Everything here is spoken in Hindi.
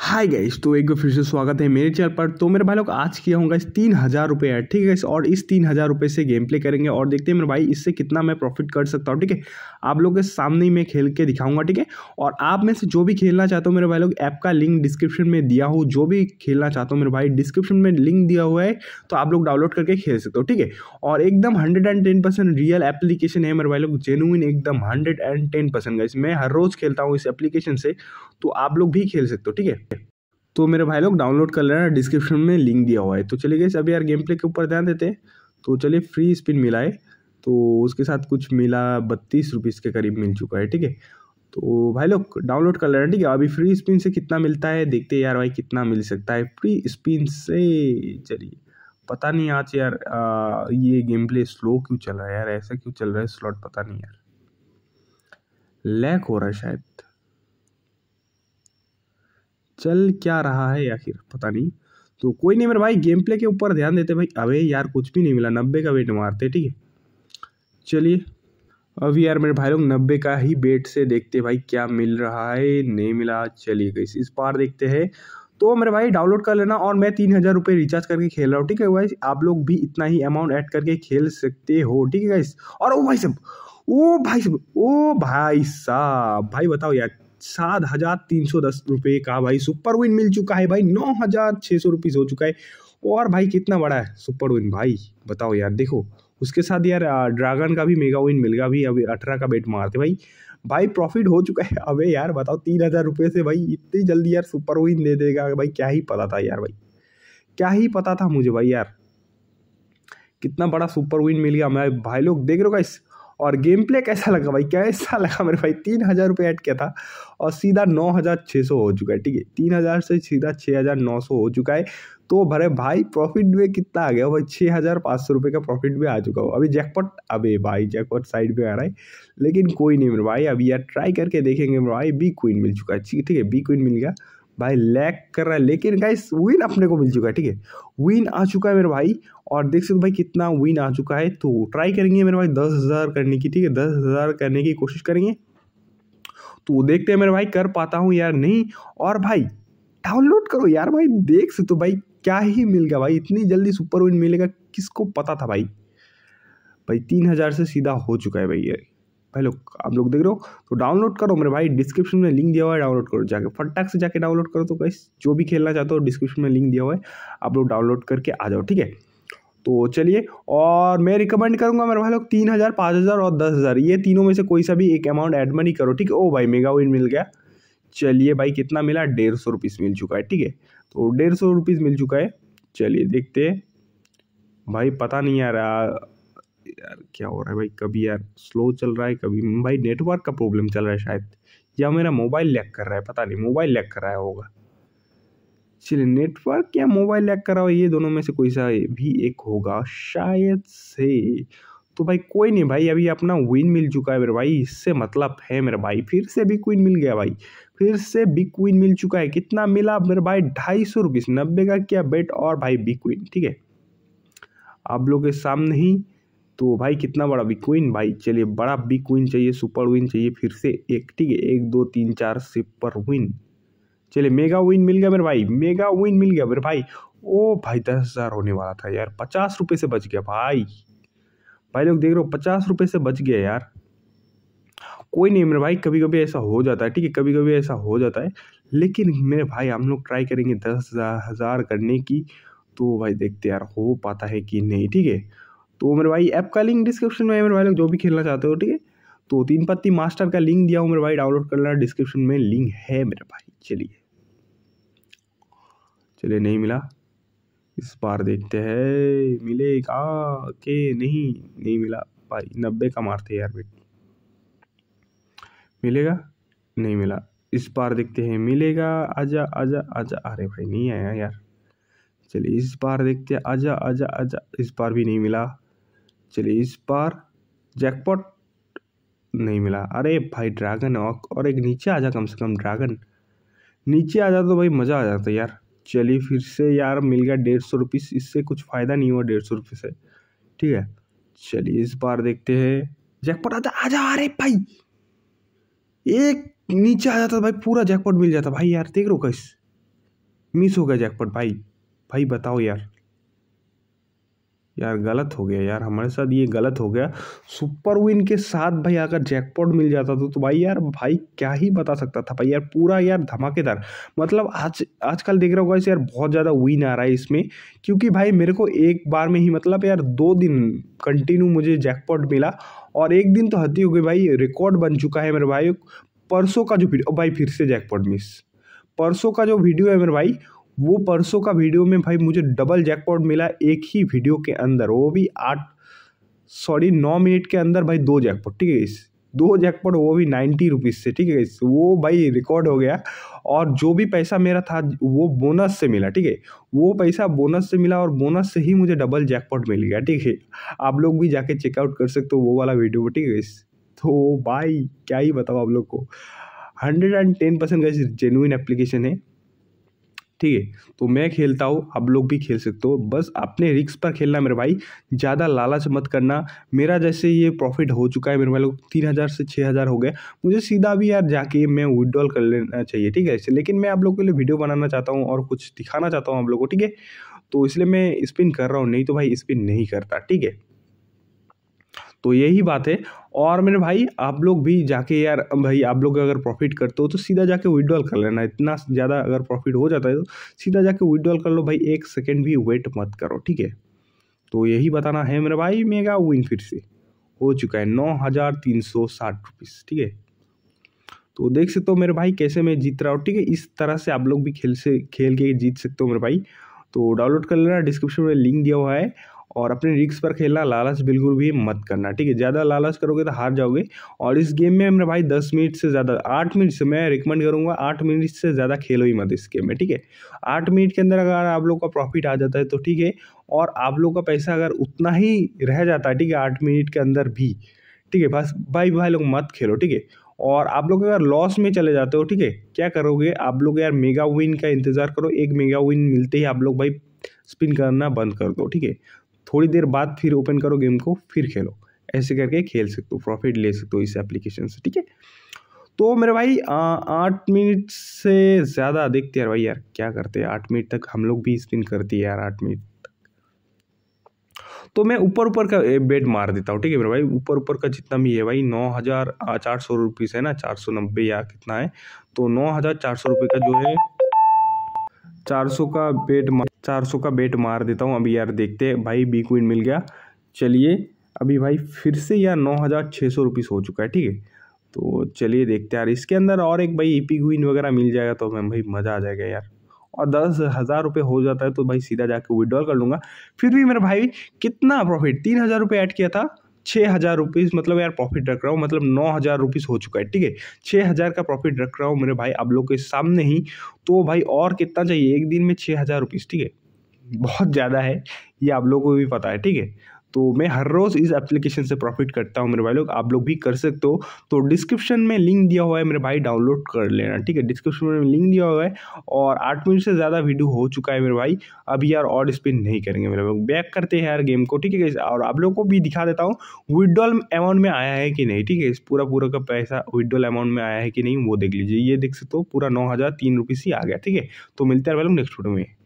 हाय गाइस तो एक बार फिर से स्वागत है मेरे चैनल पर तो मेरे भाई लोग आज किया होगा इस तीन हज़ार रुपये है ठीक है गाइस और इस तीन हज़ार रुपये से गेम प्ले करेंगे और देखते हैं मेरे भाई इससे कितना मैं प्रॉफिट कर सकता हूँ ठीक है आप लोग के सामने ही मैं खेल के दिखाऊंगा ठीक है और आप में से जो भी खेलना चाहते हो मेरे भाई लोग ऐप का लिंक डिस्क्रिप्शन में दिया हो जो भी खेलना चाहते हो मेरे भाई डिस्क्रिप्शन में लिंक दिया हुआ है तो आप लोग डाउनलोड करके खेल सकते हो ठीक है और एकदम hundred and ten percent real application है मेरे भाई लोग जेनुइन एकदम हंड्रेड एंड टेन परसेंट मैं हर रोज़ खेलता हूँ इस एप्लीकेशन से तो आप लोग भी खेल सकते हो ठीक है तो मेरे भाई लोग डाउनलोड कर लेना डिस्क्रिप्शन में लिंक दिया हुआ है तो चलिए गए अभी यार गेम प्ले के ऊपर ध्यान देते हैं तो चलिए फ्री स्पिन मिला है तो उसके साथ कुछ मिला बत्तीस रुपीज़ के करीब मिल चुका है ठीक है तो भाई लोग डाउनलोड कर लेना ठीक है अभी फ्री स्पिन से कितना मिलता है देखते हैं यार भाई कितना मिल सकता है फ्री स्पिन से चलिए पता नहीं आज यार आ, ये गेम प्ले स्लो क्यों चल रहा है यार ऐसा क्यों चल रहा है स्लॉट पता नहीं यार लैक हो रहा है शायद चल क्या रहा है आखिर पता नहीं तो कोई नहीं मेरे भाई गेम प्ले के ऊपर ध्यान देते भाई अबे यार कुछ भी नहीं मिला नब्बे का वेट मारते ठीक है चलिए अभी यार मेरे भाई लोग नब्बे का ही बेट से देखते भाई क्या मिल रहा है नहीं मिला चलिए गई इस बार देखते हैं तो मेरे भाई डाउनलोड कर लेना और मैं तीन हज़ार रुपये रिचार्ज करके खेल रहा हूँ ठीक है भाई आप लोग भी इतना ही अमाउंट ऐड करके खेल सकते हो ठीक है गाइस और ओ भाई साहब ओ भाई साहब ओ भाई साहब भाई बताओ यार सात हज़ार तीन सौ दस रुपये का भाई सुपर विन मिल चुका है भाई नौ हज़ार छः सौ रुपीज़ हो चुका है और भाई कितना बड़ा है सुपर विन भाई बताओ यार देखो उसके साथ यार ड्रैगन का भी मेगा विन मिल गया अभी अभी अठारह का बेट मारते भाई भाई प्रॉफिट हो चुका है अबे यार बताओ तीन हज़ार रुपये से भाई इतनी जल्दी यार सुपर विन दे देगा भाई क्या ही पता था यार भाई क्या ही पता था मुझे भाई यार कितना बड़ा सुपर विन मिल गया मैं भाई लोग देख रहे हो गाइस और गेम प्ले कैसा लगा भाई कैसा लगा मेरे भाई तीन हज़ार रुपये ऐड किया था और सीधा नौ हज़ार छः सौ हो चुका है ठीक है तीन हज़ार से सीधा छः हज़ार नौ सौ हो चुका है तो भरे भाई प्रॉफिट भी कितना आ गया भाई छः हज़ार पाँच सौ रुपये का प्रॉफिट भी आ चुका हो अभी जैकपॉट अबे भाई जैकपॉट साइड पर आ रहा है लेकिन कोई नहीं मेरे भाई अभी यार ट्राई करके देखेंगे मेरे भाई बी क्वीन मिल चुका है ठीक है बी क्वीन मिल गया भाई लैक कर रहा है लेकिन गाइस विन अपने को मिल चुका है ठीक है विन आ चुका है मेरे भाई और देख सकते हो भाई कितना विन आ चुका है तो ट्राई करेंगे मेरे भाई दस हज़ार करने की ठीक है दस हज़ार करने की कोशिश करेंगे तो देखते हैं मेरे भाई कर पाता हूँ यार नहीं और भाई डाउनलोड करो यार भाई देख सकते हो भाई क्या ही मिल गया भाई इतनी जल्दी सुपर विन मिलेगा किसको पता था भाई भाई तीन हज़ार से सीधा हो चुका है भाई ये हेलो आप लोग देख रहे हो तो डाउनलोड करो मेरे भाई डिस्क्रिप्शन में लिंक दिया हुआ है डाउनलोड करो जाके फटाक से जाके डाउनलोड करो तो कैसे जो भी खेलना चाहते हो डिस्क्रिप्शन में लिंक दिया हुआ है आप लोग डाउनलोड करके आ जाओ ठीक है तो चलिए और मैं रिकमेंड करूंगा मेरे भाई लोग तीन हज़ार पाँच हज़ार और दस हज़ार ये तीनों में से कोई सा भी एक अमाउंट एड मनी करो ठीक है ओ भाई मेगा विन मिल गया चलिए भाई कितना मिला डेढ़ सौ रुपीज़ मिल चुका है ठीक है तो डेढ़ सौ रुपीज़ मिल चुका है चलिए देखते हैं भाई पता नहीं आ रहा यार क्या हो रहा है भाई कभी यार स्लो चल रहा है कभी भाई नेटवर्क का प्रॉब्लम चल रहा है शायद या मेरा मोबाइल लैग कर रहा है पता नहीं मोबाइल लैग कर रहा है होगा चलिए नेटवर्क या मोबाइल लैग कर रहा हो ये दोनों में से कोई सा भी एक होगा शायद से तो भाई कोई नहीं भाई अभी अपना विन मिल चुका है मेरे भाई इससे मतलब है मेरे भाई फिर से बिग विन मिल गया भाई फिर से बिग विन मिल चुका है कितना मिला मेरे भाई ढाई सौ रुपीस नब्बे का क्या बेट और भाई बिग विन ठीक है आप लोग के सामने ही तो भाई कितना बड़ा बिग क्वीन भाई चलिए बड़ा बिग क्वीन चाहिए सुपर विन चाहिए फिर से एक ठीक है एक दो तीन चार सुपर विन चलिए मेगा विन मिल गया मेरे भाई मेगा विन मिल गया मेरे भाई ओ भाई दस हज़ार होने वाला था यार पचास रुपये से बच गया भाई भाई लोग देख रहे हो पचास रुपये से बच गया यार कोई नहीं मेरे भाई कभी कभी ऐसा हो जाता है ठीक है कभी कभी ऐसा हो जाता है लेकिन मेरे भाई हम लोग ट्राई करेंगे दस हज़ार करने की तो भाई देखते यार हो पाता है कि नहीं ठीक है तो मेरे भाई ऐप का लिंक डिस्क्रिप्शन में है मेरे भाई लोग जो भी खेलना चाहते हो ठीक है तो तीन पत्ती मास्टर का लिंक दिया हूँ मेरे भाई डाउनलोड कर लेना डिस्क्रिप्शन में लिंक है मेरे भाई चलिए चलिए नहीं मिला इस बार देखते हैं मिले का के नहीं नहीं मिला भाई नब्बे का मारते यार बेटी मिलेगा नहीं मिला इस बार देखते हैं मिलेगा आजा आजा आजा अरे भाई नहीं आया यार चलिए इस बार देखते हैं आजा आजा आजा इस बार भी नहीं मिला चलिए इस बार जैकपॉट नहीं मिला अरे भाई ड्रैगन ऑक और एक नीचे आ जा कम से कम ड्रैगन नीचे तो आ जाता तो भाई मज़ा आ जाता यार चलिए फिर से यार मिल गया डेढ़ सौ रुपीस इससे कुछ फ़ायदा नहीं हुआ डेढ़ सौ रुपये से ठीक है चलिए इस बार देखते हैं जैकपॉट आ जा अरे भाई एक नीचे आ जाता तो भाई पूरा जैकपॉट मिल जाता भाई यार देख रो कैस मिस हो गया जैकपॉट भाई भाई बताओ यार यार गलत हो गया यार हमारे साथ ये गलत हो गया सुपर विन के साथ भाई अगर जैकपॉट मिल जाता तो तो भाई यार भाई क्या ही बता सकता था भाई यार पूरा यार धमाकेदार मतलब आज आजकल देख हो होगा यार बहुत ज़्यादा विन आ रहा है इसमें क्योंकि भाई मेरे को एक बार में ही मतलब यार दो दिन कंटिन्यू मुझे जैकपॉट मिला और एक दिन तो हती हो गई भाई रिकॉर्ड बन चुका है मेरे भाई परसों का जो भाई फिर से जैकपॉट मिस परसों का जो वीडियो है मेरे भाई वो परसों का वीडियो में भाई मुझे डबल जैकपॉट मिला एक ही वीडियो के अंदर वो भी आठ सॉरी नौ मिनट के अंदर भाई दो जैकपॉट ठीक है इस दो जैकपॉट वो भी नाइन्टी रुपीज़ से ठीक है इस वो भाई रिकॉर्ड हो गया और जो भी पैसा मेरा था वो बोनस से मिला ठीक है वो पैसा बोनस से मिला और बोनस से ही मुझे डबल जैकपॉट मिल गया ठीक है आप लोग भी जाके चेकआउट कर सकते हो वो वाला वीडियो ठीक है इस तो भाई क्या ही बताओ आप लोग को हंड्रेड एंड टेन परसेंट का जेनुइन एप्लीकेशन है ठीक है तो मैं खेलता हूँ आप लोग भी खेल सकते हो बस अपने रिक्स पर खेलना मेरे भाई ज़्यादा लालच मत करना मेरा जैसे ये प्रॉफिट हो चुका है मेरे भाई लोग तीन हज़ार से छः हज़ार हो गए मुझे सीधा भी यार जाके मैं विदड्रॉल कर लेना चाहिए ठीक है इसलिए लेकिन मैं आप लोग के लिए वीडियो बनाना चाहता हूँ और कुछ दिखाना चाहता हूँ आप लोग को ठीक है तो इसलिए मैं स्पिन कर रहा हूँ नहीं तो भाई स्पिन नहीं करता ठीक है तो यही बात है और मेरे भाई आप लोग भी जाके यार भाई आप लोग अगर प्रॉफिट करते हो तो सीधा जाके विड्रॉल कर लेना इतना ज़्यादा अगर प्रॉफिट हो जाता है तो सीधा जाके विड्रॉल कर लो भाई एक सेकेंड भी वेट मत करो ठीक है तो यही बताना है मेरे भाई मेगा विन फिर से हो चुका है नौ हज़ार तीन सौ साठ रुपीज़ ठीक है तो देख सकते हो मेरे भाई कैसे मैं जीत रहा हूँ ठीक है इस तरह से आप लोग भी खेल से खेल के जीत सकते हो मेरे भाई तो डाउनलोड कर लेना डिस्क्रिप्शन में लिंक दिया हुआ है और अपने रिक्स पर खेलना लालच बिल्कुल भी मत करना ठीक है ज़्यादा लालच करोगे तो हार जाओगे और इस गेम में मेरे भाई दस मिनट से ज़्यादा आठ मिनट से मैं रिकमेंड करूँगा आठ मिनट से ज़्यादा खेलो ही मत इस गेम में ठीक है आठ मिनट के अंदर अगर आप लोग का प्रॉफिट आ जाता है तो ठीक है और आप लोग का पैसा अगर उतना ही रह जाता है ठीक है आठ मिनट के अंदर भी ठीक है बस भाई भाई लोग मत खेलो ठीक है और आप लोग अगर लॉस में चले जाते हो ठीक है क्या करोगे आप लोग यार मेगा विन का इंतज़ार करो एक मेगा विन मिलते ही आप लोग भाई स्पिन करना बंद कर दो ठीक है थोड़ी देर बाद फिर ओपन करो गेम को फिर खेलो ऐसे करके खेल सकते हो प्रॉफिट ले सकते हो इस एप्लीकेशन से ठीक है तो मेरे भाई आठ मिनट से ज़्यादा देखते यार भाई यार क्या करते हैं आठ मिनट तक हम लोग भी स्पिन करते हैं यार आठ मिनट तो मैं ऊपर ऊपर का बेड मार देता हूँ ठीक है मेरे भाई ऊपर ऊपर का जितना भी है भाई नौ हज़ार चार सौ रुपीज़ है ना चार सौ नब्बे यार कितना है तो नौ हज़ार चार सौ रुपये का जो है चार सौ का बेट चार सौ का बेट मार देता हूँ अभी यार देखते हैं भाई बी क्वीन मिल गया चलिए अभी भाई फिर से यार नौ हज़ार छः सौ रुपीस हो चुका है ठीक है तो चलिए देखते हैं यार इसके अंदर और एक भाई पी e क्वीन वगैरह मिल जाएगा तो मैं भाई मज़ा आ जाएगा यार और दस हज़ार रुपये हो जाता है तो भाई सीधा जाके विड्रॉल कर लूँगा फिर भी मेरा भाई कितना प्रॉफिट तीन हज़ार रुपये ऐड किया था छः हज़ार रुपीज़ मतलब यार प्रॉफिट रख रहा हूँ मतलब नौ हज़ार रुपीज़ हो चुका है ठीक है छः हज़ार का प्रॉफिट रख रहा हूँ मेरे भाई आप लोग के सामने ही तो भाई और कितना चाहिए एक दिन में छः हज़ार रुपीज़ ठीक है बहुत ज़्यादा है ये आप लोगों को भी पता है ठीक है तो मैं हर रोज़ इस एप्लीकेशन से प्रॉफिट करता हूँ मेरे भाई लोग आप लोग भी कर सकते हो तो डिस्क्रिप्शन में लिंक दिया हुआ है मेरे भाई डाउनलोड कर लेना ठीक है डिस्क्रिप्शन में लिंक दिया हुआ है और आठ मिनट से ज़्यादा वीडियो हो चुका है मेरे भाई अभी यार और स्पिन नहीं करेंगे मेरे लोग बैक करते हैं यार गेम को ठीक है और आप लोग को भी दिखा देता हूँ विड्रॉल अमाउंट में आया है कि नहीं ठीक है इस पूरा पूरा का पैसा विड्रॉल अमाउंट में आया है कि नहीं वो देख लीजिए ये देख सकते हो पूरा नौ हज़ार तीन रुपीस ही आ गया ठीक है तो मिलते हैं भाई लोग नेक्स्ट वीडियो में